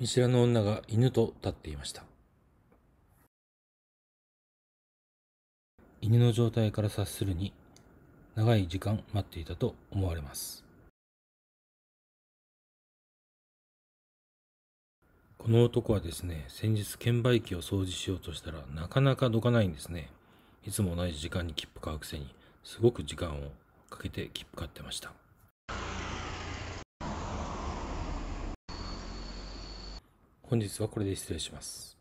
見知らぬ女が犬と立っていました。犬の状態から察するに、長い時間待っていたと思われます。この男はですね、先日券売機を掃除しようとしたらなかなかどかないんですね。いつも同じ時間に切符買うくせに、すごく時間をかけて切符買ってました。本日はこれで失礼します。